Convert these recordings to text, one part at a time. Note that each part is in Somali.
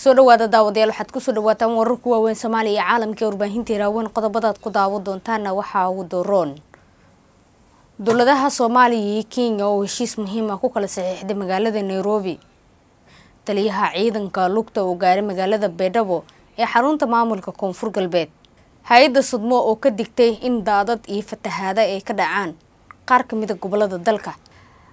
soo dhawaada daawadayaal waxaad kusoo dhawaataan warar ku waaweyn soomaaliya iyo caalamka ee warbaahinta iraaweyn qodobadaad ku daawo doontaana waxaa ugu dooron dowladaha soomaaliya iyo kenya oo heshiis muhiima ah ku kala saxiixday magaalada nairobi taliyaha ciidanka lugta oo gaaray magaalada beedhabo ee xarunta maamulka koonfur galbeed hay-adda sudmo oo ka digtay in daadad iyo fatahaada ay ka dhacaan qaar ka mida ah gobolada dalka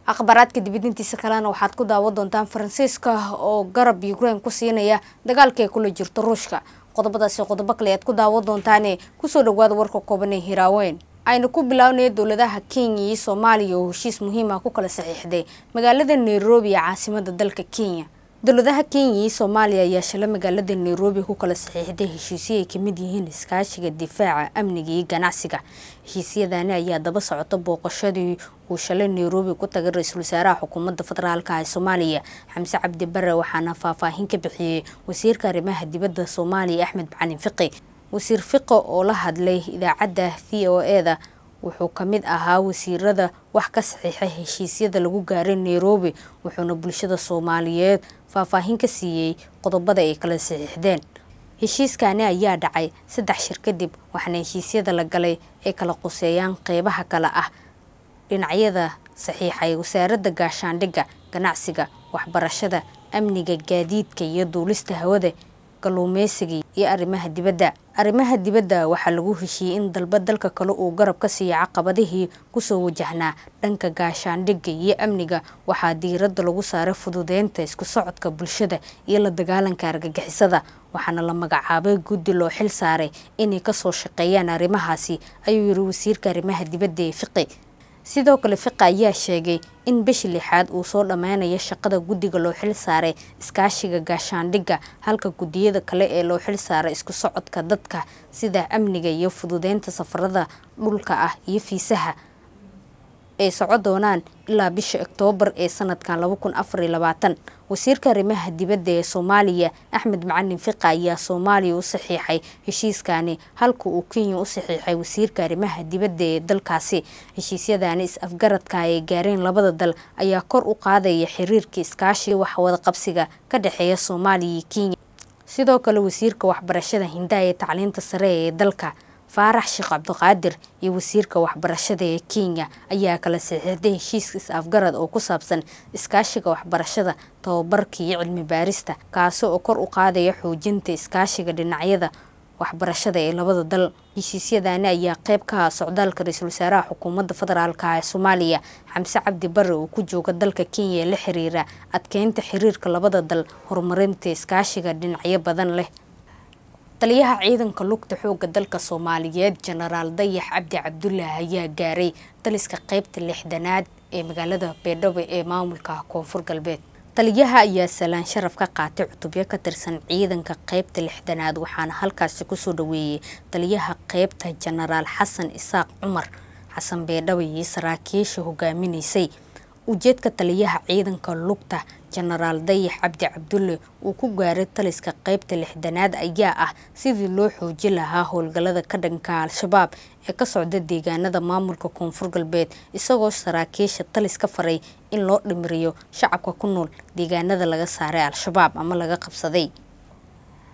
akhbaaraadka dibidintiisa kalena waxaad ku daawan doontaan faransiiska oo garab ukrain ku siinaya dagaalka ay kula jirto ruushka qodobadaasi qodobo kale aad ku daawan doontaane kusoo dhawaada warka kooban ee hiraaweyn ayna ku bilaawnaya dowladaha kenya iyo soomaaliya oo heshiis muhiim ah ku kala saxiixday magaalada nairobi ee caasimada dalka kenya dowladaha kenya iyo soomaaliya ayaa shalay magaalada nairobi ku kala saxiixday heshiisyo ay kamid yihiin iskaashiga difaaca amniga iyo ganacsiga heshiisyadani ayaa daba socota booqashadii uu shalay nairobi ku tagay ra-iisul wasaaraha xukuumadda federaalka ee soomaaliya xamse cabdi bare waxaana faahfaahin ka bixiyey wasiirka arrimaha dibadda soomaaliya axmed macalin fiqi wasiir fiqi oo la hadlay idaacadda v o e da wuxuu ka mid ahaa wasiirada wax ka saxiixa heshiisyada lagu gaaray nairobi wuxuuna bulshada soomaaliyeed faahfaahin ka siiyey qodobada ay kala saxiixdeen heshiiskaani ayaa dhacay saddex shir kadib waxaana heshiisyada la galay ay kala quseeyaan qeybaha kale ah dhinacyada saxiixay wasaaradda gaashaandhigga ganacsiga waxbarashada amniga gaadiidka iyo duulista hawada kalluumeysigii iyo arrimaha dibadda arrimaha dibadda waxaa lagu heshiiyey in dalba dalka kale uu garab ka siiya caqabadihii kusoo wajahnaa dhanka gaashaandhigga iyo amniga waxaa diiradda lagu saaray fududeynta isku socodka bulshada iyo la dagaalanka argagixisada waxaana la magacaabay guddi loo xil saaray inay kasoo shaqeeyaan arrimahaasi ayuu yiri wasiirka arrimaha dibadda ee fiqi sidoo kale fiqa ayaa sheegay in bishi lixaad uu soo dhammaanaya shaqada guddiga loo xil saaray iskaashiga gaashaandhigga halka guddiyada kale ee loo xil saaray isku socodka dadka sida amniga iyo fududeynta safarada dhulka ah iyo fiisaha ay soco doonaan ilaa bisha oktoobar ee sanadkan wasiirka arrimaha dibadda ee soomaaliya axmed macalin fiqa ayaa soomaaliya u saxiixay heshiiskani halka uu kenya u saxiixay wasiirka arrimaha dibadda ee dalkaasi heshiisyadani is-afgaradka ay gaareen labada dal ayaa kor u qaadaya xiriirka iskaashiga waxwadaqabsiga ka dhexeeya soomaaliya iyo kenya sidoo kale wasiirka waxbarashada hindaa ee tacliinta sare ee dalka faarax sheekh cabdiqaadir iyo wasiirka waxbarashada ee kenya ayaa kala saxiixday heshiiska is-afgarad oo ku saabsan iskaashiga waxbarashada tababarka iyo cilmi baarista kaasi oo kor u qaadaya xoojinta iskaashiga dhinacyada waxbarashada ee labada dal heshiisyadaani ayaa qeyb ka ah socdaalka ra-iisul wasaaraha xukuumadda federaalka ee soomaaliya xamse cabdi barre uu ku jooga dalka kenya ee la xiriira adkeynta xiriirka labada dal horumarinta iskaashiga dhinacyo badan leh taliyaha ciidanka lugta xooga dalka soomaaliyeed jenaraal dayax cabdi cabdulaahi ayaa gaaray daliska qaybta lixdanaad ee magaalada beedhabo ee maamulka koonfur galbeed taliyaha ayaa salaan sharaf ka qaatay cutubyo ka tirsan ciidanka qaybta lixdanaad waxaana halkaasi kusoo dhaweeyey taliyaha qaybta jenaraal xasan isaaq cumar xasan beedhabo iyo saraakiisha hogaaminaysay ujeedka taliyaha ciidanka lugta jenaraal dayax cabdi cabdulle uu ku gaaray taliska qeybta lixdanaad ayaa ah sidii loo xooji lahaa howlgallada ka dhanka al-shabaab ee ka socda deegaanada maamulka koonfur galbeed isagoo saraakiisha talis ka faray in loo dhimiriyo shacabka ku nool deegaanada laga saaray al-shabaab ama laga qabsaday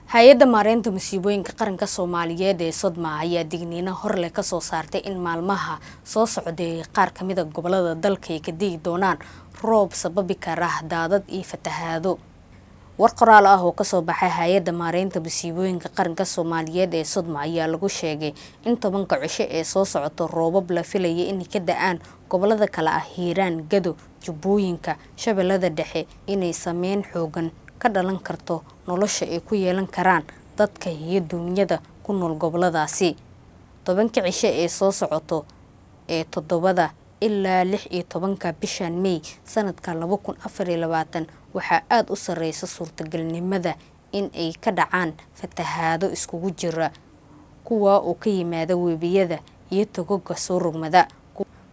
hay-adda maareynta masiibooyinka qaranka soomaaliyeed ee sodma ayaa digniino horleh kasoo saartay in maalmaha soo socday qaar kamida ah gobolada dalka ay ka digi doonaan roob sababi kara daadad iyo fatahaado war qoraal ah oo kasoo baxay hay-adda maareynta masiibooyinka qaranka soomaaliyeed ee sodma ayaa lagu sheegay in tobanka cisho ee soo socoto roobab la filaya inay ka da-aan gobolada kale ah hiiraan gado jubbooyinka shabeellada dhexe inay sameyn xoogan ka dhalan karto nolosha ay ku yeelan karaan dadka iyo duunyada ku nool goboladaasi tobanka cishe ee soo socoto ee toddobada ilaa lix iyo tobanka bishan mey sanadka laba kun afariyo labaatan waxaa aada u sareysa suurtagelnimada in ay ka dhacaan fatahaado iskugu jira kuwaa oo ka yimaada webiyada iyo togoga soo rogmada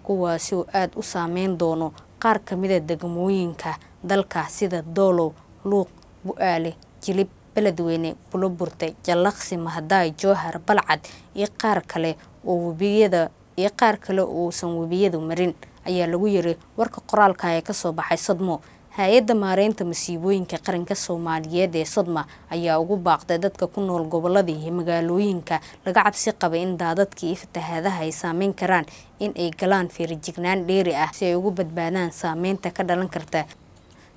kuwaasi oo aada u saameyn doono qaar ka mida ah degmooyinka dalka sida doolow luuq bu'aale jilib beledweyne buloburte jallaqsi mahaday jowhar balcad iyo qaar kale oo webiyada iyo qaar kale uusan webiyadu marin ayaa lagu yiri warka qoraalka ee kasoo baxay sodmo hay-adda maareynta masiibooyinka qaranka soomaaliyeed ee sodma ayaa ugu baaqday dadka ku nool gobolada iyo magaalooyinka laga cabsi qabay in daadadkii iyo fatahaadaha ay saameyn karaan in ay galaan feerijignaan dheeri ah si ay ugu badbaadaan saameynta ka dhalan karta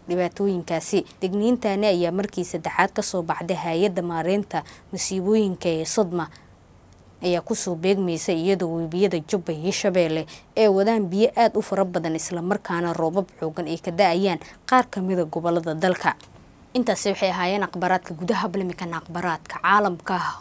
dhibaatooyinkaasi digniintaani ayaa markii saddexaad kasoo baxday hay-adda maareynta masiibooyinka ee sodma ayaa kusoo beegmaysa iyadoo webiyada jubba iyo shabeelle ee wadaan biyo aada u fara badan islamarkaana roobab xoogan ay ka da-ayaan qaar kamida gobolada dalka intaasi waxay ahaayeen aqbaraadka gudaha blimikana aqbaraadka caalamka ah,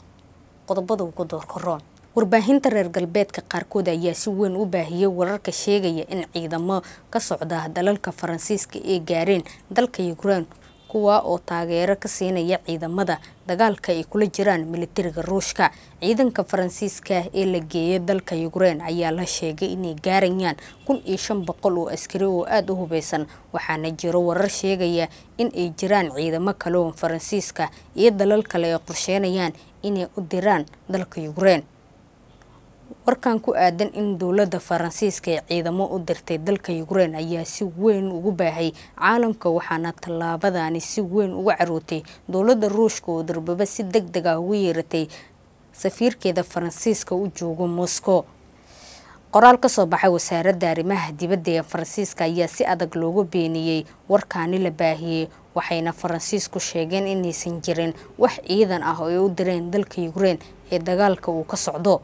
qodobada uga doorka roon warbaahinta reer galbeedka qaarkood ayaa si weyn u baahiyey wararka sheegaya in ciidamo ka socda dalalka faransiiska ay gaareen dalka ukrain kuwa oo taageero ka siinaya ciidamada dagaalka ay kula jiraan militariga ruushka ciidanka faransiiska ee la geeya dalka yukrain ayaa la sheegay inay gaarayaan kun iyo shan boqol oo askari oo aada u hubeysan waxaana jiro warar sheegaya in ay jiraan ciidamo kale oo faransiiska iyo dalal kale ay qorsheynayaan inay u diraan dalka yukrain warkan ku aadan in dowladda faransiiska ee ciidamo u dirtay dalka ukrein ayaa si weyn ugu baahay caalamka waxaana tallaabadani si weyn uga carootay dowladda ruushka oo darbaba si deg deg ah ugu yeeratay safiirkeeda faransiiska u joogo moscow qoraal ka soo baxay wasaaradda arrimaha dibadda ee faransiiska ayaa si adag loogu beeniyey warkaani la baahiyey waxayna faransiisku sheegeen inaysan jirin wax ciidan ah oo ay u direen dalka ukrein ee dagaalka uu ka socdo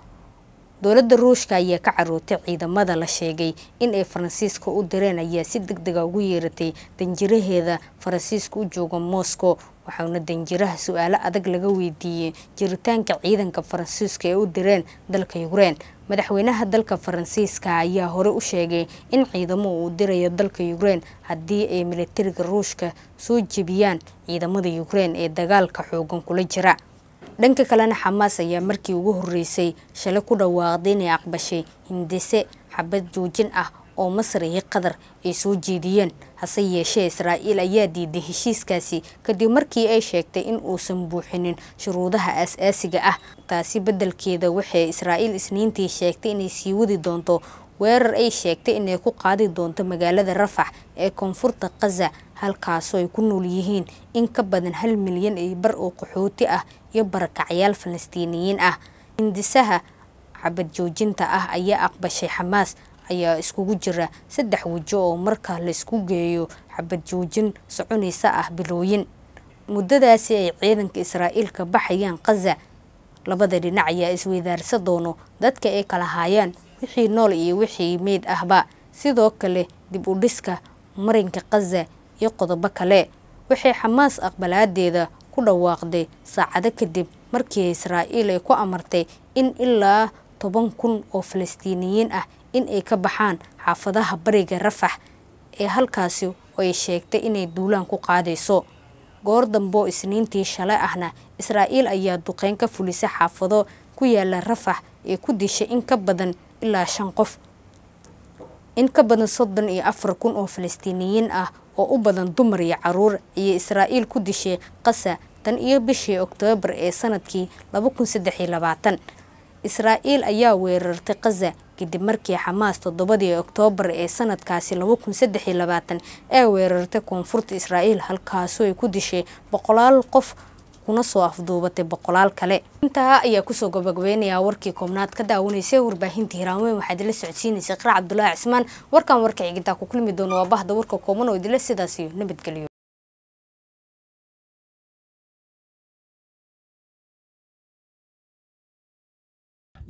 dowladda ruushka ayaa ka carootay ciidamada la sheegay in ay faransiiska u direen ayaa si deg dega ah ugu yeeratay danjiraheeda faransiiska u jooga moskow waxaana danjiraha su-aalo adag laga weydiiyey jiritaanka ciidanka faransiiska ee u direen dalka ukrein madaxweynaha dalka faransiiska ayaa hore u sheegay in ciidamo uu dirayo dalka ukrein haddii ay milatariga ruushka soo jebiyaan ciidamada ukrein ee dagaalka xoogan kula jira dhanka kalena xamaas ayaa markii ugu horreysay shale ku dhawaaqday inay aqbashay hindise xabad joojin ah oo masar iyo qatar ay soo jeediyeen hase yeeshee israa'iil ayaa diiday heshiiskaasi kadib markii ay sheegtay in uusan buuxinin shuruudaha aas-aasiga ah taasi beddelkeeda waxay israa'iil isniintii sheegtay inay sii wadi doonto weerar ay sheegtay inay ku qaadi doonto magaalada rafax ee koonfurta khaza halkaasoo ay ku nool yihiin in ka badan hal milyan ay bar oo qaxooti ah iyo barakacyaal falastiiniyiin ah hindisaha cabad joojinta ah ayaa aqbashay xamaas ayaa iskugu jira saddex wejo oo marka la geeyo cabad joojin soconaysa ah bilooyin muddadaasi ay ciidanka israa'iil ka baxayaan khaza labada dhinac ayaa isweydaarsa doono dadka ay kala haayaan wixii nool iyo wixii meyd ahba sidoo kale dib u dhiska marinka khaza iyo qodobo kale waxay xamaas aqbalaadeeda ku dhawaaqday saacado kadib markii israa'iil ay ku amartay in ilaa toban kun oo falastiiniyiin ah in ay ka baxaan xaafadaha bariga rafax ee halkaasi ay sheegtay inay duulaan ku qaadayso goor dambo isniintii shale ahna israa'iil ayaa duqeyn ka fulisay xaafado ku yaala rafax ee ku dishay in ka badan ilaa shan qof in ka badan soddon iyo afar kun oo falastiiniyiin ah oo u badan dumar iyo caruur ayay israa'iil ku dishay qasa tan iyo bishii oktoobar ee sanadkii israa'iil ayaa weerartay kaza kadib markii xamaas toddobadii oktoobar ee sanadkaasi ee weerartay koonfurta israa'iil halkaasoo ay ku dishay boqolaal qof kuna soo afduubatay boqolaal kale intaa ayaa kusoo gabagabeynaya warkii koobnaad ka daawanaysay warbaahinta hiraanweyn waxaa idinla socodsiinaysay qarac cabdulaahi cismaan warkan warka xigintaa ku kulmi doono waa bahda warka kooban oo idinle sidaas iyo nabadgelyo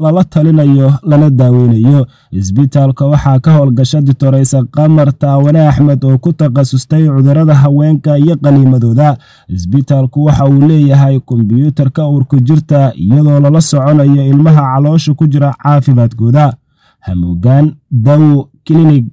lala talinayo lana daaweynayo isbitaalka waxaa ka howlgasha ditoreysa qamar taawane axmed oo ku takhasustay cudurada haweenka iyo qaniimadooda isbitaalku waxa uu leeyahay kombyuutarka urku jirta iyadoo lala soconayo ilmaha caloosha ku jira caafimaadkooda hamuugaan dawo kilinig